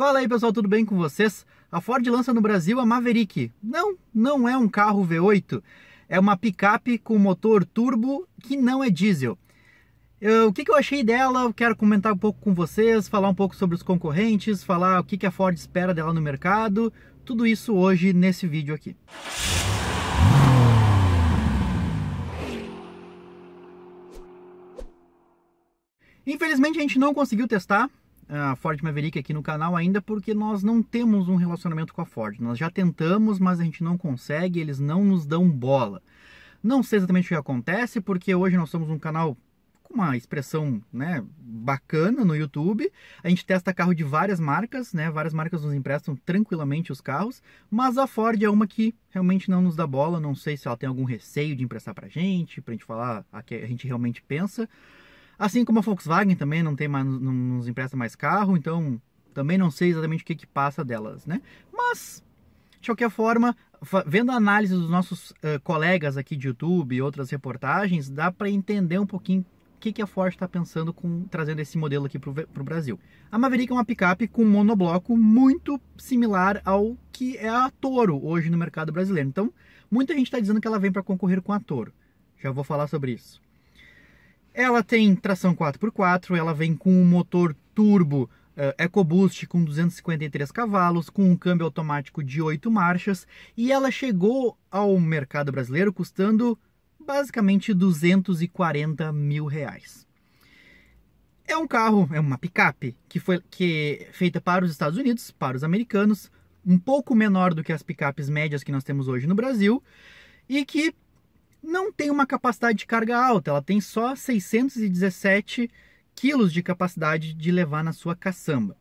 Fala aí pessoal, tudo bem com vocês? A Ford lança no Brasil a Maverick. Não, não é um carro V8, é uma picape com motor turbo que não é diesel. Eu, eh, o que, que, eu achei dela, eu quero comentar um pouco com vocês, falar um pouco sobre os concorrentes, falar o que, que a Ford espera dela no mercado, tudo isso hoje nesse vídeo aqui. Infelizmente a gente não conseguiu testar, a Ford Maverick aqui no canal ainda porque nós não temos um relacionamento com a Ford. Nós já tentamos, mas a gente não consegue, eles não nos dão bola. Não sei exatamente o que acontece, porque hoje nós somos um canal com uma expressão né, bacana no YouTube. A gente testa carro de várias marcas, né? Várias marcas nos emprestam tranquilamente os carros, mas a Ford é uma que realmente não nos dá bola. Não sei se ela tem algum receio de emprestar pra gente, pra gente falar a que a gente realmente pensa. Assim como a Volkswagen também não tem mais, não nos empresta mais carro, então também não sei exatamente o que, que passa delas, né? Mas, de qualquer forma, vendo a análise dos nossos uh, colegas aqui de YouTube e outras reportagens, dá para entender um pouquinho o que, que a Ford está pensando com trazendo esse modelo aqui para o Brasil. A Maverick é uma picape com monobloco muito similar ao que é a Toro hoje no mercado brasileiro. Então, muita gente está dizendo que ela vem para concorrer com a Toro. Já vou falar sobre isso. Ela tem tração 4x4, ela vem com um motor turbo uh, EcoBoost com 253 cavalos, com um câmbio automático de 8 marchas, e ela chegou ao mercado brasileiro custando basicamente 240 mil reais. É um carro, é uma picape que foi que é feita para os Estados Unidos, para os americanos, um pouco menor do que as picapes médias que nós temos hoje no Brasil, e que não tem uma capacidade de carga alta, ela tem só 617 quilos de capacidade de levar na sua caçamba.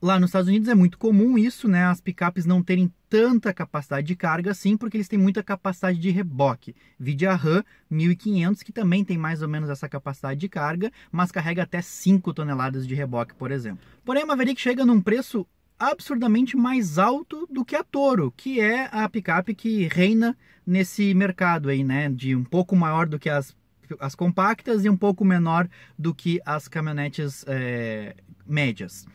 Lá nos Estados Unidos é muito comum isso, né? As picapes não terem tanta capacidade de carga assim, porque eles têm muita capacidade de reboque. Vide a Ram 1500, que também tem mais ou menos essa capacidade de carga, mas carrega até 5 toneladas de reboque, por exemplo. Porém, a Maverick chega num preço absurdamente mais alto do que a Toro, que é a picape que reina nesse mercado aí, né? De um pouco maior do que as, as compactas e um pouco menor do que as caminhonetes é, médias.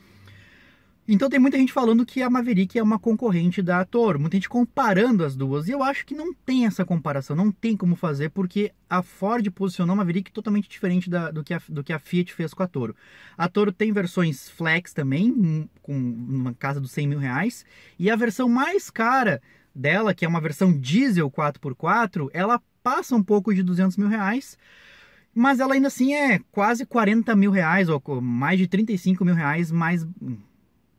Então tem muita gente falando que a Maverick é uma concorrente da Toro, muita gente comparando as duas. E eu acho que não tem essa comparação, não tem como fazer, porque a Ford posicionou a Maverick totalmente diferente da, do, que a, do que a Fiat fez com a Toro. A Toro tem versões flex também, hum, com uma casa dos 100 mil reais, e a versão mais cara dela, que é uma versão diesel 4x4, ela passa um pouco de 200 mil reais, mas ela ainda assim é quase 40 mil reais, ou mais de 35 mil reais mais hum,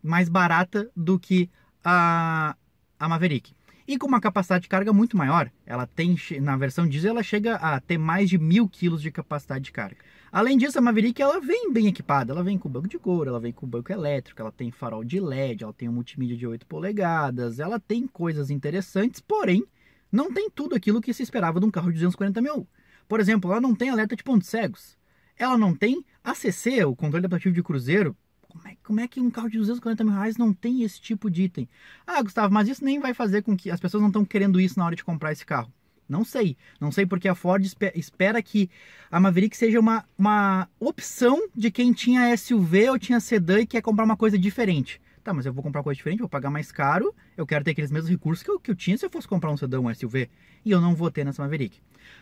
mais barata do que a, a Maverick. E com uma capacidade de carga muito maior, ela tem, na versão diesel, ela chega a ter mais de mil quilos de capacidade de carga. Além disso, a Maverick ela vem bem equipada, ela vem com banco de couro, ela vem com banco elétrico, ela tem farol de LED, ela tem um multimídia de 8 polegadas, ela tem coisas interessantes, porém, não tem tudo aquilo que se esperava de um carro de 240 mil. Por exemplo, ela não tem alerta de pontos cegos, ela não tem ACC, o controle adaptativo de cruzeiro, como é, como é que um carro de 240 mil reais não tem esse tipo de item? Ah, Gustavo, mas isso nem vai fazer com que as pessoas não estão querendo isso na hora de comprar esse carro. Não sei. Não sei porque a Ford espera que a Maverick seja uma, uma opção de quem tinha SUV ou tinha sedã e quer comprar uma coisa diferente. Tá, mas eu vou comprar coisa diferente, vou pagar mais caro, eu quero ter aqueles mesmos recursos que eu, que eu tinha se eu fosse comprar um sedã, um SUV. E eu não vou ter nessa Maverick.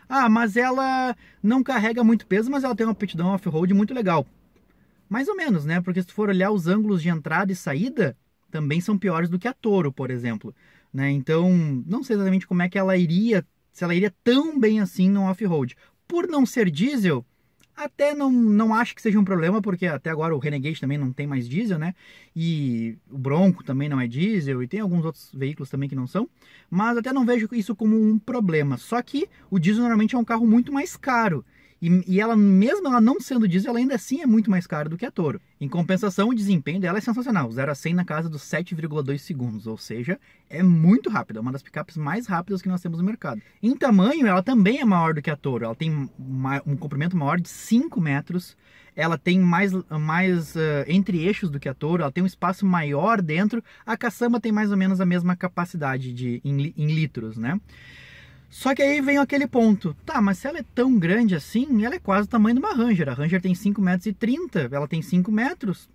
Ah, mas ela não carrega muito peso, mas ela tem uma aptidão off-road muito legal. Mais ou menos, né? Porque se tu for olhar os ângulos de entrada e saída, também são piores do que a Toro, por exemplo. Né? Então, não sei exatamente como é que ela iria, se ela iria tão bem assim no off-road. Por não ser diesel, até não, não acho que seja um problema, porque até agora o Renegade também não tem mais diesel, né? E o Bronco também não é diesel, e tem alguns outros veículos também que não são. Mas até não vejo isso como um problema. Só que o diesel normalmente é um carro muito mais caro. E, e, ela, mesmo ela não sendo diesel, ela ainda assim é muito mais cara do que a Toro. Em compensação, o desempenho dela é sensacional. 0 a 100 na casa dos 7,2 segundos, ou seja, é muito rápida. É uma das picapes mais rápidas que nós temos no mercado. Em tamanho, ela também é maior do que a Toro. Ela tem uma, um comprimento maior de 5 metros. Ela tem mais, mais uh, eh, entre eixos do que a Toro. Ela tem um espaço maior dentro. A caçamba tem mais ou menos a mesma capacidade de, em, em litros, né? Só que aí vem aquele ponto, tá, mas se ela é tão grande assim, ela é quase o tamanho de uma Ranger. A Ranger tem 5,30 metros, ela tem 5 metros.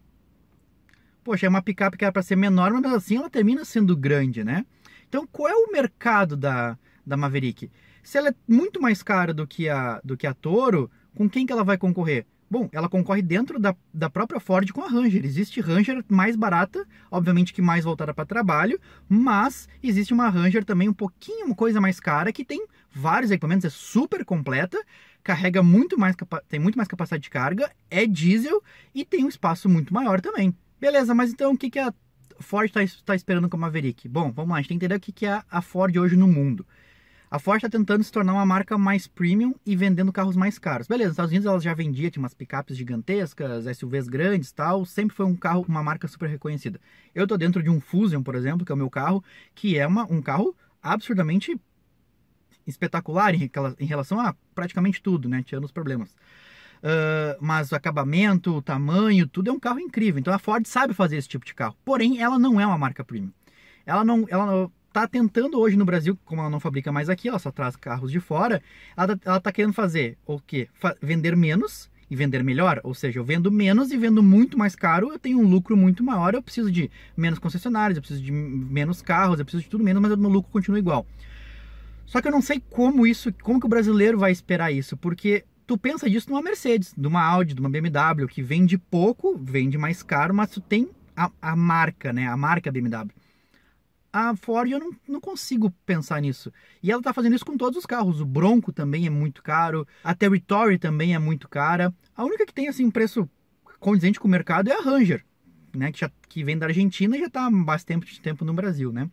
Poxa, é uma picape que era para ser menor, mas assim ela termina sendo grande, né? Então qual é o mercado da, da Maverick? Se ela é muito mais cara do que a, do que a Toro, com quem que ela vai concorrer? Bom, ela concorre dentro da, da própria Ford com a Ranger. Existe Ranger mais barata, obviamente que mais voltada para trabalho, mas existe uma Ranger também um pouquinho uma coisa mais cara que tem vários equipamentos, é super completa, carrega muito mais tem muito mais capacidade de carga, é diesel e tem um espaço muito maior também. Beleza, mas então o que, que a Ford está tá esperando com a Maverick? Bom, vamos lá, a gente tem que entender o que, que é a Ford hoje no mundo. A Ford está tentando se tornar uma marca mais premium e vendendo carros mais caros. Beleza, nos Estados Unidos ela já vendia, tinha umas picapes gigantescas, SUVs grandes tal, sempre foi um carro, uma marca super reconhecida. Eu estou dentro de um Fusion, por exemplo, que é o meu carro, que é uma, um carro absurdamente espetacular em, em relação a praticamente tudo, né? Tirando os problemas. Uh, mas o acabamento, o tamanho, tudo é um carro incrível. Então a Ford sabe fazer esse tipo de carro. Porém, ela não é uma marca premium. Ela não, ela não, está tentando hoje no Brasil, como ela não fabrica mais aqui, ela só traz carros de fora, ela está tá querendo fazer o quê? Fa vender menos e vender melhor, ou seja, eu vendo menos e vendo muito mais caro, eu tenho um lucro muito maior, eu preciso de menos concessionários, eu preciso de menos carros, eu preciso de tudo menos, mas o meu lucro continua igual. Só que eu não sei como isso, como que o brasileiro vai esperar isso, porque tu pensa disso numa Mercedes, numa Audi, numa BMW, que vende pouco, vende mais caro, mas tu tem a, a marca, né, a marca BMW a Ford eu não, não consigo pensar nisso. E ela está fazendo isso com todos os carros. O Bronco também é muito caro, a Territory também é muito cara. A única que tem assim um preço condizente com o mercado é a Ranger, né, que, já, que vem da Argentina e já está há mais tempo tempo no Brasil, né?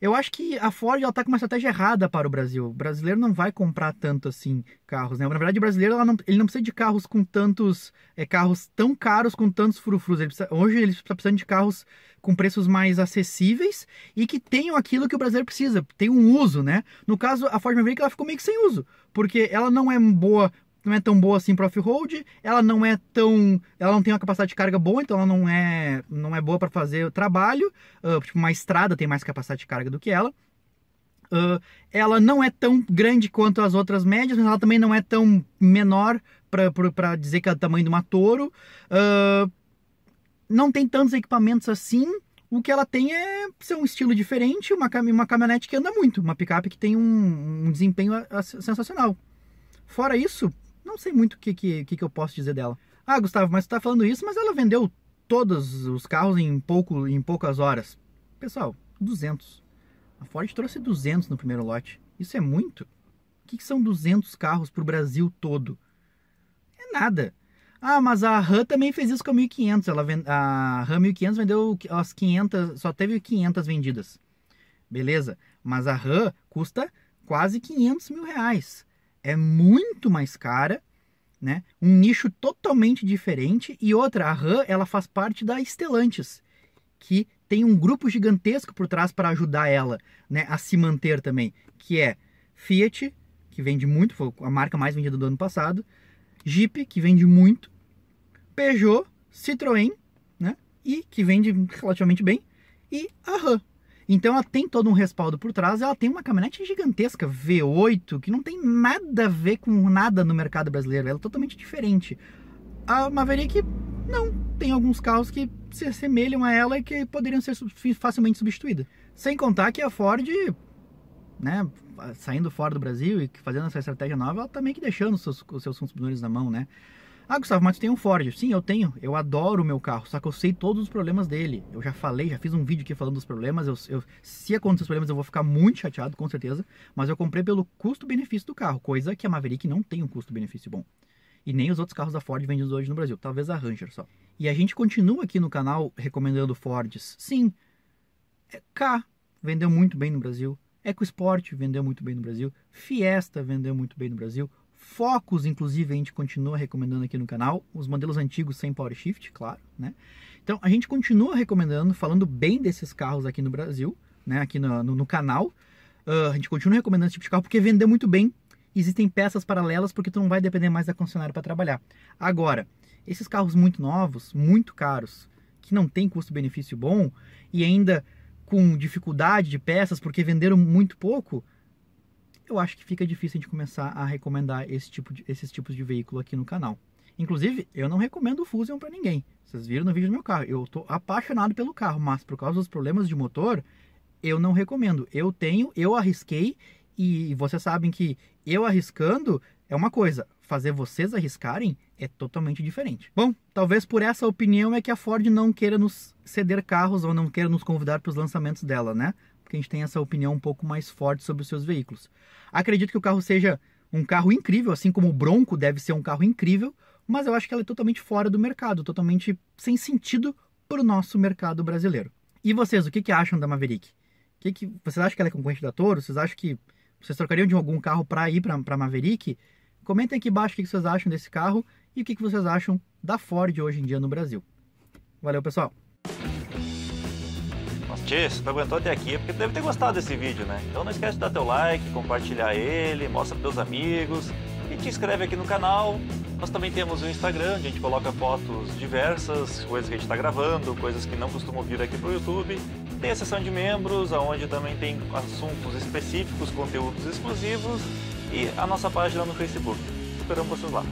Eu acho que a Ford está com uma estratégia errada para o Brasil. O brasileiro não vai comprar tanto assim carros, né? Na verdade, o brasileiro não, ele não precisa de carros com tantos é, carros tão caros com tantos frufrus. Ele precisa, hoje ele está precisando de carros com preços mais acessíveis e que tenham aquilo que o brasileiro precisa, tem um uso, né? No caso, a Ford Maverick ela ficou meio que sem uso, porque ela não é boa não é tão boa assim para off-road, ela não é tão, ela não tem uma capacidade de carga boa, então ela não é, não é boa para fazer o trabalho, uh, tipo uma estrada tem mais capacidade de carga do que ela. Uh, ela não é tão grande quanto as outras médias, mas ela também não é tão menor para dizer que é o tamanho de uma Toro. Uh, não tem tantos equipamentos assim, o que ela tem é ser um estilo diferente, uma, uma caminhonete que anda muito, uma picape que tem um, um desempenho sensacional. Fora isso, não sei muito o que, que, que, eu posso dizer dela. Ah, Gustavo, mas tu tá falando isso, mas ela vendeu todos os carros em, pouco, em poucas horas. Pessoal, 200. A Ford trouxe 200 no primeiro lote. Isso é muito? O que, que são 200 carros pro Brasil todo? É nada. Ah, mas a RAM também fez isso com a 1500. Ela vend... A RAM 1500 vendeu as 500, só teve 500 vendidas. Beleza, mas a RAM custa quase 500 mil reais é muito mais cara, né? Um nicho totalmente diferente e outra, a RAM, ela faz parte da Stellantis, que tem um grupo gigantesco por trás para ajudar ela, né, a se manter também, que é Fiat, que vende muito, foi a marca mais vendida do ano passado, Jeep, que vende muito, Peugeot, Citroën, né, e que vende relativamente bem, e a RAM, então ela tem todo um respaldo por trás, ela tem uma caminhonete gigantesca V8 que não tem nada a ver com nada no mercado brasileiro, ela é totalmente diferente. A Maverick não, tem alguns carros que se assemelham a ela e que poderiam ser facilmente substituídos. Sem contar que a Ford, né, saindo fora do Brasil e fazendo essa estratégia nova, ela também tá que deixando os seus, os seus consumidores na mão, né? Ah, Gustavo, mas tu tem um Ford. Sim, eu tenho. Eu adoro o meu carro, só que eu sei todos os problemas dele. Eu já falei, já fiz um vídeo aqui falando dos problemas. Eu, eu, se acontecer os problemas, eu vou ficar muito chateado, com certeza. Mas eu comprei pelo custo-benefício do carro, coisa que a Maverick não tem um custo-benefício bom. E nem os outros carros da Ford vendidos hoje no Brasil, talvez a Ranger só. E a gente continua aqui no canal recomendando Fords. Sim, é K vendeu muito bem no Brasil. EcoSport vendeu muito bem no Brasil, Fiesta vendeu muito bem no Brasil, focos, inclusive, a gente continua recomendando aqui no canal, os modelos antigos sem power shift, claro, né? Então, a gente continua recomendando, falando bem desses carros aqui no Brasil, né, aqui no, no, no canal, uh, a gente continua recomendando esse tipo de carro porque vendeu muito bem, existem peças paralelas porque tu não vai depender mais da concessionária para trabalhar. Agora, esses carros muito novos, muito caros, que não tem custo-benefício bom e ainda com dificuldade de peças porque venderam muito pouco, eu acho que fica difícil de começar a recomendar esse tipo de, esses tipos de veículo aqui no canal. Inclusive, eu não recomendo o Fusion para ninguém. Vocês viram no vídeo do meu carro, eu tô apaixonado pelo carro, mas por causa dos problemas de motor, eu não recomendo. Eu tenho, eu arrisquei e vocês sabem que eu arriscando é uma coisa, fazer vocês arriscarem é totalmente diferente. Bom, talvez por essa opinião é que a Ford não queira nos ceder carros ou não queira nos convidar para os lançamentos dela, né? porque a gente tem essa opinião um pouco mais forte sobre os seus veículos. Acredito que o carro seja um carro incrível, assim como o Bronco deve ser um carro incrível, mas eu acho que ela é totalmente fora do mercado, totalmente sem sentido para o nosso mercado brasileiro. E vocês, o que, que acham da Maverick? Que que, vocês acham que ela é concorrente da Toro? Vocês acham que vocês trocariam de algum carro para ir para a Maverick? Comentem aqui embaixo o que, vocês acham desse carro e o que, que vocês acham da Ford hoje em dia no Brasil. Valeu, pessoal! curtir, se tu tá aguentou até aqui, é porque deve ter gostado desse vídeo, né? Então não esquece de dar teu like, compartilhar ele, mostra pros teus amigos e te inscreve aqui no canal. Nós também temos o Instagram, onde a gente coloca fotos diversas, coisas que a gente está gravando, coisas que não costumam vir aqui pro YouTube. Tem a seção de membros, onde também tem assuntos específicos, conteúdos exclusivos e a nossa página no Facebook. Esperamos vocês lá.